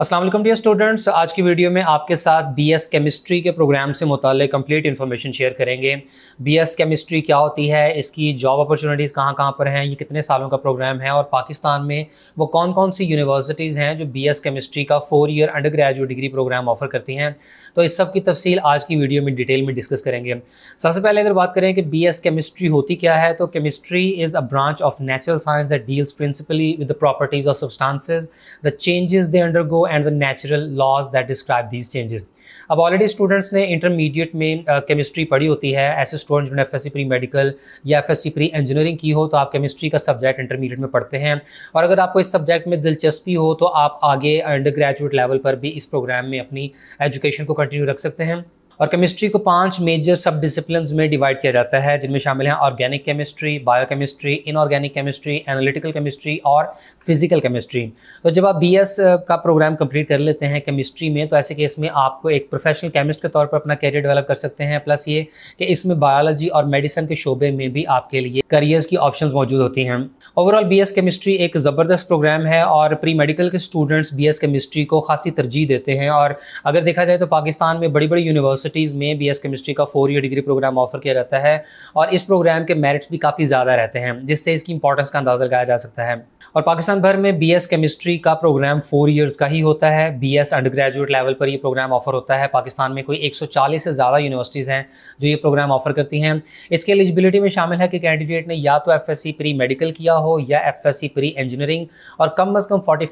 Aslam dear students आज की video में आपके साथ बीएस केमिस्ट्री के प्रोग्राम से मुतल कंप्लीट इन्फॉर्मेशन शेयर करेंगे बीएस केमिस्ट्री क्या होती है इसकी जॉब अपॉर्चुनिटीज़ कहाँ कहाँ पर हैं ये कितने सालों का प्रोग्राम है और पाकिस्तान में वो कौन कौन सी यूनिवर्सिटीज़ हैं जो बीएस केमिस्ट्री का four year undergraduate degree program offer करती हैं तो इस सब की तफसील आज की वीडियो में डिटेल में डिस्कस करेंगे सबसे पहले अगर बात करें कि बी केमिस्ट्री होती क्या है तो chemistry is a branch of natural science that deals principally with the properties of substances the changes they undergo and the natural laws that describe these changes अब ऑलरेडी स्टूडेंट्स ने intermediate में chemistry uh, पढ़ी होती है ऐसे student जिन्होंने F pre medical या F pre engineering की हो तो आप केमिस्ट्री का सब्जेक्ट इंटरमीडिएट में पढ़ते हैं और अगर आपको इस सब्जेक्ट में दिलचस्पी हो तो आप आगे अंडर ग्रेजुएट लेवल पर भी इस प्रोग्राम में अपनी एजुकेशन को कंटिन्यू रख सकते हैं और केमिस्ट्री को पांच मेजर सब डिसिप्लिन में डिवाइड किया जाता है जिनमें शामिल हैं organic chemistry biochemistry inorganic chemistry analytical chemistry और फिजिकल केमिस्ट्री तो जब आप बीएस का प्रोग्राम कंप्लीट कर लेते हैं केमिस्ट्री में तो ऐसे केस में आपको एक प्रोफेशनल केमिस्ट के तौर पर अपना करियर डेवलप कर सकते हैं प्लस ये कि इसमें बायोलॉजी और मेडिसिन के शोबे में भी आपके लिए करियर्स की ऑप्शन मौजूद होती हैं ओवरऑल बी केमिस्ट्री एक ज़बरदस्त प्रोग्राम है और प्री मेडिकल के स्टूडेंट्स बी केमिस्ट्री को खासी तरजीह देते हैं और अगर देखा जाए तो पाकिस्तान में बड़ी बड़ी यूनिवर्सिटी यूनिवर्सिटीज़ में बी केमिस्ट्री का four year degree program offer किया जाता है और इस प्रोग्राम के मेरिट्स भी काफ़ी ज़्यादा रहते हैं जिससे इसकी इंपॉर्टेंस का अंदाज़ा लगाया जा सकता है और पाकिस्तान भर में बीएस केमिस्ट्री का प्रोग्राम फोर इयर्स का ही होता है बीएस अंडर ग्रेजुएट लेवल पर ये प्रोग्राम ऑफर होता है पाकिस्तान में कोई 140 से ज़्यादा यूनिवर्सिटीज़ हैं जो ये प्रोग्राम ऑफर करती हैं इसके एलिजिबिलिटी में शामिल है कि कैंडिडेट ने या तो एफ प्री मेडिकल किया हो या एफ प्री इंजीनियरिंग और कम अज़ कम फोर्टी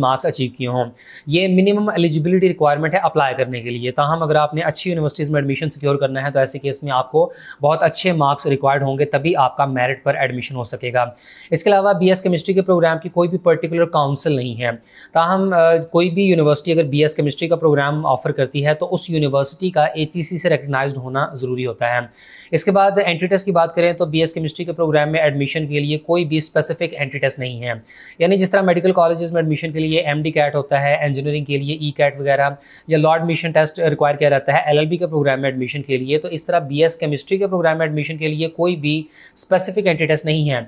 मार्क्स अचीव किए हों ये मिनिमम एलिजिबिलिटी रिक्वायरमेंट है अप्लाई करने के लिए ताहम अगर आपने अच्छी यूनिवर्सिटीज़ में एडमिशन सिक्योर करना है तो ऐसे केस में आपको बहुत अच्छे मार्क्स रिक्वायर्ड होंगे तभी आपका मेरिट पर एडमिशन हो सकेगा इसके अलावा बी केमिस्ट्री के प्रोग्राम की कोई भी पर्टिकुलर काउंसिल नहीं है ताहम कोई भी यूनिवर्सिटी अगर बी केमिस्ट्री का प्रोग्राम ऑफर करती है तो उस यूनिवर्सिटी का ए से रिकगनाइज होना ज़रूरी होता है इसके बाद एंट्री टेस्ट की बात करें तो बी केमिस्ट्री के प्रोग्राम में एडमिशन के लिए कोई भी स्पेसिफिक एंट्री टेस्ट नहीं है यानी जिस तरह मेडिकल कॉलेज में एडमिशन के लिए एम कैट होता है इंजीनियरिंग के लिए ई e कैट वगैरह या लॉ एडमिशन टेस्ट रिक्वायर किया जाता है एल के प्रोग्राम में एडमिशन के लिए तो इस तरह बी केमिस्ट्री के प्रोग्राम में एडमिशन के लिए कोई भी स्पेसिफिक एंट्री टेस्ट नहीं है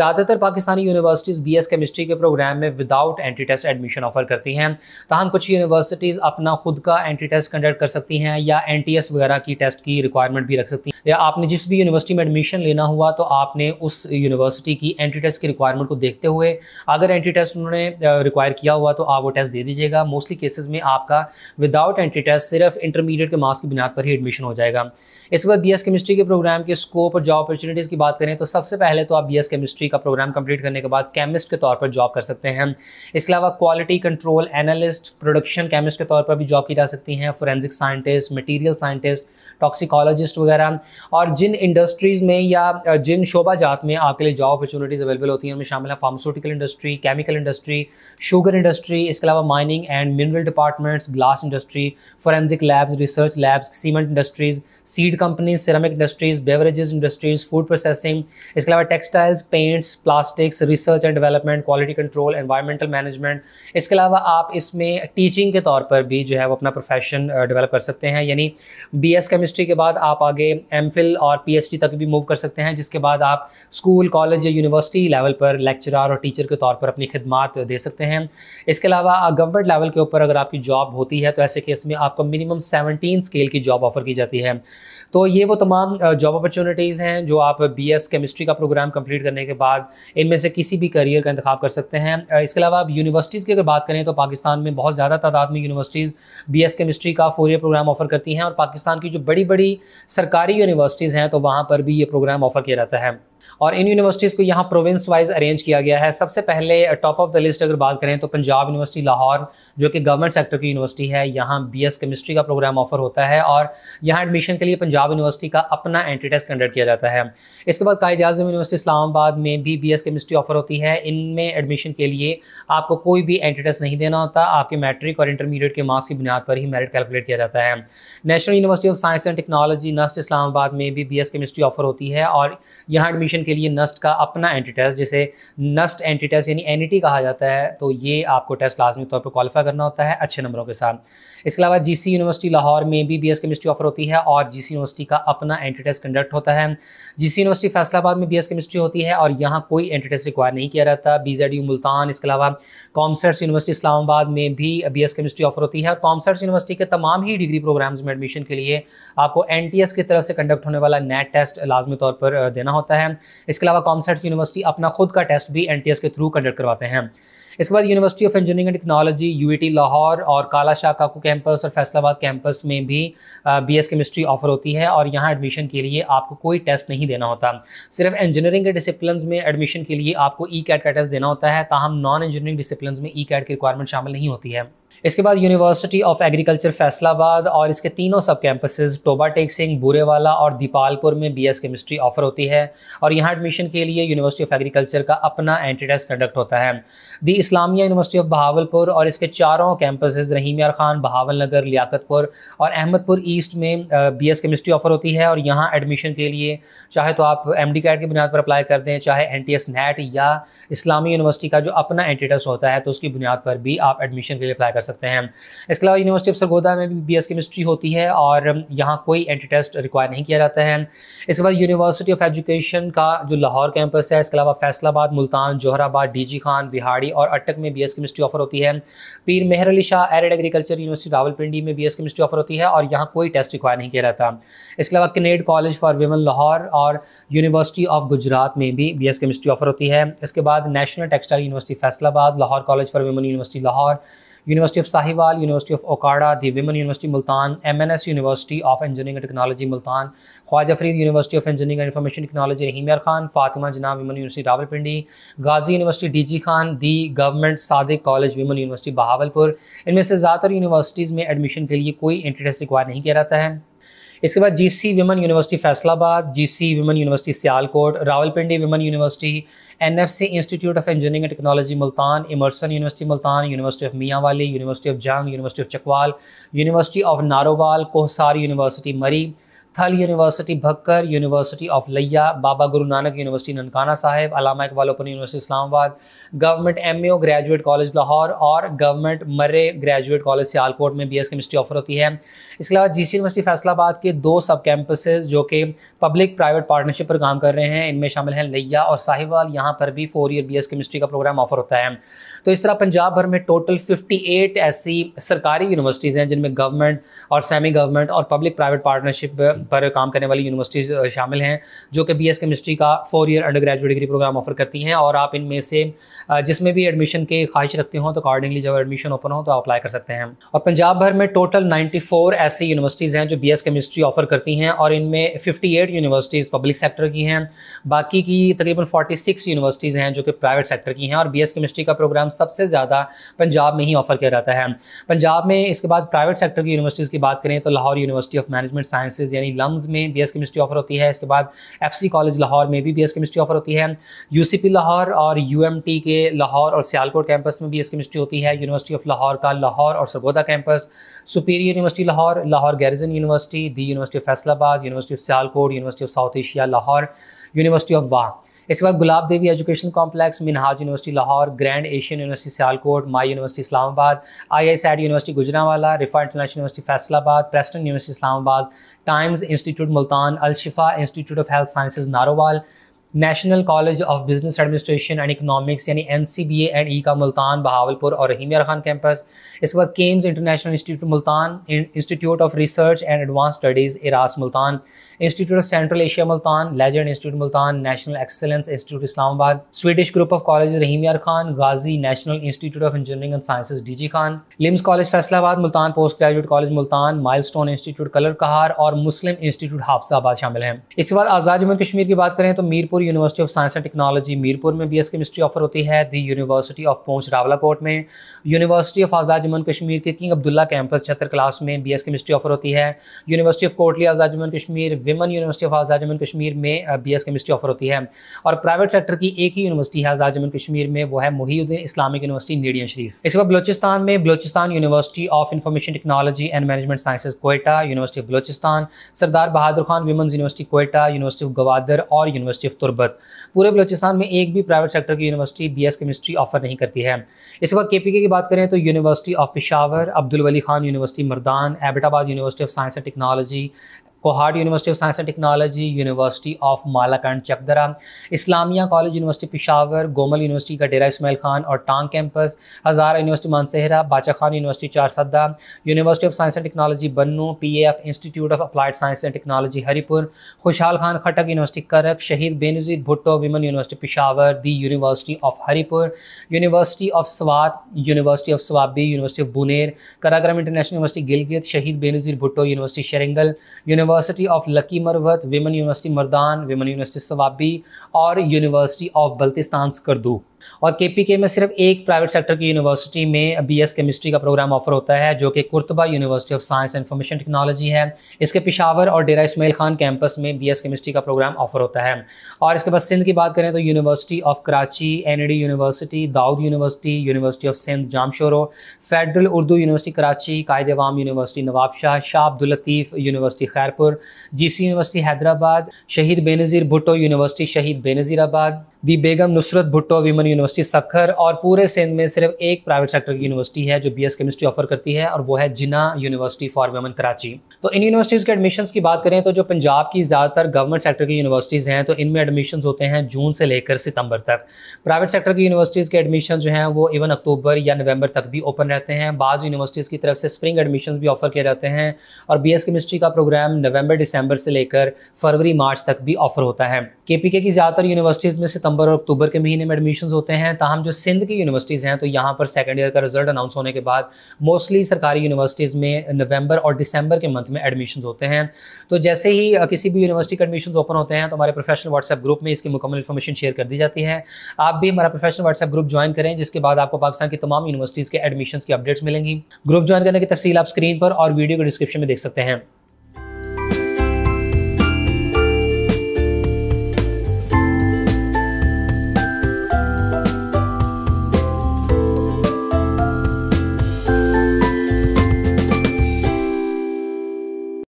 ज़्यादातर Pakistani universities B S chemistry के प्रोग्राम में without entry test admission offer करती हैं तहम कुछ यूनिवर्सिटीज़ अपना खुद का एंट्री टेस्ट कंडक्ट कर सकती हैं या एन टी एस वगैरह की टेस्ट की रिक्वायरमेंट भी रख सकती हैं या आपने जिस भी यूनिवर्सिटी में एडमिशन लेना हुआ तो आपने उस यूनिवर्सिटी की एंट्री टेस्ट की रिक्वायरमेंट को देखते हुए अगर एंट्री टेस्ट उन्होंने रिक्वायर किया हुआ तो आप वो टेस्ट दे दीजिएगा मोस्टली केसेज में आपका विदाउट एंट्री टेस्ट सिर्फ इंटरमीडिएट के मार्क्स की बुनियाद पर ही एडमिशन हो जाएगा इस वक्त बी एस केमिस्ट्री के प्रोग्राम के स्कोप और जॉब अपॉर्चुनिटीज़ की बात करें तो सबसे पहले तो आप बी एस केमिस्ट्री का प्रोग्राम कंप्लीट करने के बाद कैम केमिस्ट के तौर पर जॉब कर सकते हैं इसके अलावा quality control analyst production chemist के तौर पर भी जॉब की जा सकती हैं forensic scientist material scientist toxicologist वगैरह और जिन इंडस्ट्रीज़ में या जिन शोबा जात में आपके लिए जॉब अपॉर्चुनिटीज़ अवेलेबल होती हैं उनमें शामिल हैं pharmaceutical industry chemical industry sugar industry इसके अलावा mining and mineral departments glass industry forensic labs research labs cement industries seed companies ceramic industries beverages industries food processing इसके अलावा textiles paints plastics research and development quality control environmental management इसके अलावा आप इसमें teaching के तौर पर भी जो है वो अपना प्रोफेशन डेवलप कर सकते हैं यानी बी केमिस्ट्री के बाद आप आगे एम और पी तक भी मूव कर सकते हैं जिसके बाद आप स्कूल कॉलेज या यूनिवर्सिटी लेवल पर लेक्चरार और टीचर के तौर पर अपनी खिदमत दे सकते हैं इसके अलावा गवर्नमेंट लेवल के ऊपर अगर आपकी जॉब होती है तो ऐसे केस में आपको मिनिमम सेवनटीन स्केल की जॉब ऑफर की जाती है तो ये वो तमाम जॉब अपॉर्चुनिटीज़ हैं जो आप बी केमिस्ट्री का प्रोग्राम कंप्लीट करने के बाद इनमें से किसी भी करियर का इंतजाम कर सकते हैं इसके अलावा आप यूनिवर्सिटीज़ की अगर बात करें तो पाकिस्तान में बहुत ज़्यादा तादाद में यूनिवर्सिटीज़ बी एस केमिस्ट्री का फोर ईयर प्रोग्राम ऑफर करती हैं और पाकिस्तान की जो बड़ी बड़ी सरकारी यूनिवर्सिटीज़ हैं तो वहाँ पर भी ये प्रोग्राम ऑफर किया जाता है और इन यूनिवर्सिटीज़ को यहाँ प्रोविंस वाइज अरेंज किया गया है सबसे पहले टॉप ऑफ द लिस्ट अगर बात करें तो पंजाब यूनिवर्सिटी लाहौर जो कि गवर्नमेंट सेक्टर की यूनिवर्सिटी है यहाँ बी केमिस्ट्री का प्रोग्राम ऑफर होता है और यहाँ एडमिशन के लिए पंजाब यूनिवर्सिटी का अपना एंट्री टेस्ट कंडक्ट किया जाता है इसके बाद कायद अजम यूनिवर्सिटी इस्लामाबाद में भी बी केमिस्ट्री ऑफर होती है इनमें एडमिशन के लिए आपको कोई भी एंट्री टेस्ट नहीं देना होता आपके मैट्रिक और इंटरमीडिएट के मार्क्स की बुनियाद पर ही मेरिट कैलकुलेट किया जाता है national university of science and technology NUST Islamabad में भी बी केमिस्ट्री ऑफर होती है और यहाँ एडमिशन डिस्टिंक्शन के लिए नस्ट का अपना एंटी टेस्ट जिसे नस्ट एंटी टेस्ट यानी एन e कहा जाता है तो ये आपको टेस्ट लाजमी तौर पर क्वालिफाई करना होता है अच्छे नंबरों के साथ इसके अलावा जी यूनिवर्सिटी लाहौर में भी बी केमिस्ट्री ऑफर होती है और जी यूनिवर्सिटी का अपना एंटी टेस्ट कंडक्ट होता है जी यूनिवर्सिटी फैसलाबाद में बी केमिस्ट्री होती है और यहाँ कोई एंटी टेस्ट रिक्वायर नहीं किया जाता बी मुल्तान इसके अलावा कॉमसर्स यूनिवर्सिटी इस्लामाबाद में भी बी केमिस्ट्री ऑफर होती है और कॉमसर्स यूनिवर्सिटी के तमाम ही डिग्री प्रोग्राम्स में एडमिशन के लिए आपको एन की तरफ से कंडक्ट होने वाला नेट टेस्ट e लाजमी तौर पर देना होता है इसके अलावा कॉमसेट्स यूनिवर्सिटी अपना खुद का टेस्ट भी एन के थ्रू कंडक्ट करवाते हैं इसके बाद university of engineering and technology U Lahore और काला शाह काकू कैंपस और फैसलाबाद कैंपस में भी बी एस केमिस्ट्री ऑफर होती है और यहाँ एडमिशन के लिए आपको कोई टेस्ट नहीं देना होता सिर्फ इंजीनियरिंग के डिसिप्लिन में एडमिशन के लिए आपको ई e कैट का टेस्ट देना होता है ताहम नॉन इंजीनियरिंग डिसिप्लिन में ई e कैट की रिक्वायरमेंट शामिल नहीं होती है इसके बाद यूनिवर्सिटी ऑफ एग्रीकल्चर फैसलाबाद और इसके तीनों सब कैंपसेस टोबा टेक सिंह बुरेवाला और दीपालपुर में बीएस केमिस्ट्री ऑफर होती है और यहाँ एडमिशन के लिए यूनिवर्सिटी ऑफ एग्रीकल्चर का अपना एंट्री टेस्ट कंडक्ट होता है the Islamia university of Bahawalpur और इसके चारों कैंपसेज रहीम यार खान बहावल नगर लियाकतपुर और अहमदपुर ईस्ट में बी एस केमिस्ट्री ऑफर होती है और यहाँ एडमिशन के लिए चाहे तो आप एम डी कैट की बुनियाद पर अप्लाई कर दें चाहे एन टी एस नेट या इस्लामी यूनिवर्सिटी का जो अपना एंट्री टेस्ट होता है तो उसकी बुनियाद पर भी आप एडमिशन के लिए अप्लाई कर सकते सकते हैं इसके अलावा यूनिवर्सिटी ऑफ सरगोदा में भी बी केमिस्ट्री होती है और यहाँ कोई एंटी टेस्ट रिक्वायर नहीं किया जाता है इसके बाद यूनिवर्सिटी ऑफ एजुकेशन का जो लाहौर कैंपस है इसके अलावा फैसलाबाद मुल्तान जोहराबाद डी खान बिहाड़ी और अटक में बी केमिस्ट्री ऑफर होती है Pir Mehr Ali Shah arid agriculture university Rawalpindi में बी केमिस्ट्री ऑफर होती है और यहाँ कोई टेस्ट रिक्वायर नहीं किया जाता इसके अलावा Kinnaird college for women Lahore और यूनिवर्सिटी ऑफ गुजरात में भी बी केमिस्ट्री ऑफर होती है इसके बाद national textile university Faisalabad Lahore college for women university Lahore university of Sahiwal university of Okara the women university Multan M N S university of engineering and technology Multan Khwaja Farid university of engineering and information technology Rahimyar Khan Fatima Jinnah women university Rawalpindi Ghazi university D G Khan the government Sadiq college women university Bahawalpur इनमें से ज़्यादातर universities में admission के लिए कोई entry test require नहीं किया जाता है इसके बाद C women university Faisalabad G C women university Sialkot Rawalpindi women university C institute of engineering and technology Multan Emerson university Multan university of Mianwali university of Jhang university of Chakwal university of Narowal Kohsar university Murree Thal university भक्कर university of लैया बाबा गुरु Nanak university Nankana Sahib Allama Iqbal open university Islamabad government M A graduate college Lahore और government मरे graduate college Sialkot में B S chemistry offer होती है इसके अलावा जी C university Faisalabad के दो सब कैंपसेज जो कि पब्लिक प्राइवेट पार्टनरशिप पर काम कर रहे हैं इनमें शामिल हैं लैया और साहिवाल यहाँ पर भी four year B S chemistry का प्रोग्राम ऑफर होता है तो इस तरह पंजाब भर में टोटल फिफ्टी एट ऐसी सरकारी यूनिवर्सिटीज़ हैं जिनमें गवर्नमेंट और सेमी गवर्नमेंट और पब्लिक प्राइवेट पार्टनरशिप पर काम करने वाली यूनिवर्सिटीज़ शामिल हैं जो कि बी केमिस्ट्री का four year undergraduate degree program offer करती हैं और आप इनमें से जिसमें भी एडमिशन के ख्वाहिश रखते हो तो अकॉर्डिंगली जब एडमिशन ओपन हो तो आप अप्लाई कर सकते हैं और पंजाब भर में टोटल नाइन्टी ऐसी यूनिवर्सिटीज़ हैं जो बी केमिस्ट्री ऑफर करती हैं और इनमें फिफ्टी यूनिवर्सिटीज़ पब्लिक सेक्टर की हैं बाकी की तकरीबन फोर्टी यूनिवर्सिटीज़ हैं जो कि प्राइवेट सेक्टर की हैं और बी केमिस्ट्री का प्रोग्राम सबसे ज़्यादा पंजाब में ही ऑफर किया जाता है पंजाब में इसके बाद प्राइवेट सेक्टर की यूनिवर्सिटीज़ की बात करें तो Lahore university of management sciences यानी लंग्स में बी एस केमिस्ट्री ऑफर होती है इसके बाद एफ सी कॉलेज लाहौर में भी बी एस केमिस्ट्री ऑफर होती है यू सी पी लाहौर और यू एम टी के लाहौर और सियालकोट कैंपस में बी एस केमिस्ट्री होती है यूनिवर्सिटी ऑफ लाहौर का लाहौर और Sargodha campus superior university Lahore Lahore garrison university the university of Faisalabad university of Sialkot university of south Asia Lahore university of Wah इसके बाद Gulab Devi education complex Minhaj university Lahore grand Asian university Sialkot my university Islamabad I I सैड university Gujranwala Riphah international university Faisalabad Preston university Islamabad times institute Multan Alshifa institute of health sciences Narowal national college of business administration and economics यानी N C B A and E का मुल्तान बहावलपुर और Rahimyar Khan campus इसके बाद केम्स international institute Multan institute of research and advance studies इरास Multan institute of central Asia Multan legend institute Multan national excellence institute Islamabad Swedish group of college Rahimyar Khan Ghazi national institute of engineering and sciences D G Khan लिम्स college Faisalabad Multan post graduate college Multan milestone institute Kallar Kahar और Muslim institute Hafizabad शामिल हैं इसके बाद आज़ाद जम्मू कश्मीर की बात करें तो Mirpur university of science and technology Mirpur में बीएस केमिस्ट्री ऑफर होती है दी यूनिवर्सिटी ऑफ पहुंच रावलाकोट में यूनिवर्सिटी ऑफ आज़ाद जम्मू कश्मीर के किंग अब्दुल्ला कैंपस छत्र क्लास में बी केमिस्ट्री ऑफर होती है university of Kotli Azad Jammu Kashmir women university of Azad Jammu Kashmir में बी केमिस्ट्री ऑफर होती है और प्राइवेट सेक्टर की एक ही यूनिवर्सिटी है आज़ाद जम्मू कश्मीर में वो है मुहीउद्दीन इस्लामिक यूनिवर्सिटी नीडियन शरीफ इसके बाद बलोचिस्तान में Balochistan university of information technology and management sciences Quetta university of Balochistan Sardar Bahadur Khan women's university Quetta university of Gwadar और यूनिवर्सिटी ऑफ गुर्बत पूरे बलोचिस्तान में एक भी प्राइवेट सेक्टर की university B S chemistry offer नहीं करती है इसके बाद के पी के की बात करें तो university of Peshawar Abdul Wali Khan university Mardan Abbottabad university of science and technology Kohat university of science and technology university of Malakand Chakdara Islamia college university Peshawar Gomal university का डेरा इसमाइल खान और टांग campus Hazara university Mansehra Bacha Khan university Charsadda university of science and technology Bannu P F institute of applied science and technology Haripur Khushal Khan Khattak university Karak Shaheed Benazir Bhutto women university Peshawar the university of Haripur university of Swat university of Swabi university of Buner Karakoram international university Gilgit Shaheed Benazir Bhutto university Sheringal university university of Lakki Marwat women university Mardan women university Swabi और university of Baltistan Skardu और के P के में सिर्फ एक private sector की university में B S chemistry का प्रोग्राम ऑफर होता है जो कि Qurtuba university of science and information technology है इसके पिशावर और डेरा इसमाइल खान कैंपस में बी एस केमिस्ट्री का प्रोग्राम ऑफर होता है और इसके बाद सिंध की बात करें तो university of Karachi N D university Dawood university university of Sindh Jamshoro federal Urdu university Karachi Quaid Awam university Nawabshah Shah Abdul Latif university Khairpur G C university Hyderabad Shaheed Benazir Bhutto university Shaheed Benazirabad the Begum Nusrat Bhutto women university Sukkur और पूरे सिंध में सिर्फ एक प्राइवेट सेक्टर की यूनिवर्सिटी है जो बी केमिस्ट्री ऑफर करती है और वो है Jinnah university for women Karachi तो इन यूनिवर्सिटीज़ के एडमिशन्स की बात करें तो जो पंजाब की ज़्यादातर गवर्नमेंट सेक्टर की यूनिवर्सिटीज़ हैं तो इनमें एडमिशन होते हैं जून से लेकर सितंबर तक प्राइवेट सेक्टर की यूनिवर्सिटीज़ के एडमिशन जो हैं वो इवन अक्टूबर या नवंबर तक भी ओपन रहते हैं बाज़ यूनिवर्सिटीज़ की तरफ से स्प्रिंग एडमिशन भी ऑफर किए जाते हैं और बी केमिस्ट्री का प्रोग्राम नवंबर दिसंबर से लेकर फरवरी मार्च तक भी ऑफर होता है के पी के की ज़्यादातर यूनिवर्सिटीज़ में सितंबर और अक्टूबर के महीने में एडमिशन होते हैं तहम जो सिंध की यूनिवर्सिटीज़ हैं तो यहाँ पर सेकेंड ईयर का रिजल्ट अनाउंस होने के बाद मोस्टली सरकारी यूनिवर्सिटीज़ में नवंबर और दिसंबर के मंथ में एडमिशन होते हैं तो जैसे ही किसी भी यूनिवर्सिटी के एडमिशन ओपन होते हैं तो हमारे प्रोफेशनल व्हाट्सएप ग्रुप में इसकी मुकमल इन्फॉर्मेशन शेयर कर दी जाती है आप भी हमारा प्रोफेशनल व्हाट्सएप ग्रुप ज्वाइन करें जिसके बाद आपको पाकिस्तान की तमाम यूनिवर्सिटीज़ के एडमिशन की अपडेट्स मिलेंगी ग्रुप ज्वाइन करने की तफसील आप स्क्रीन पर और वीडियो को डिस्क्रिप्शन में देख सकते हैं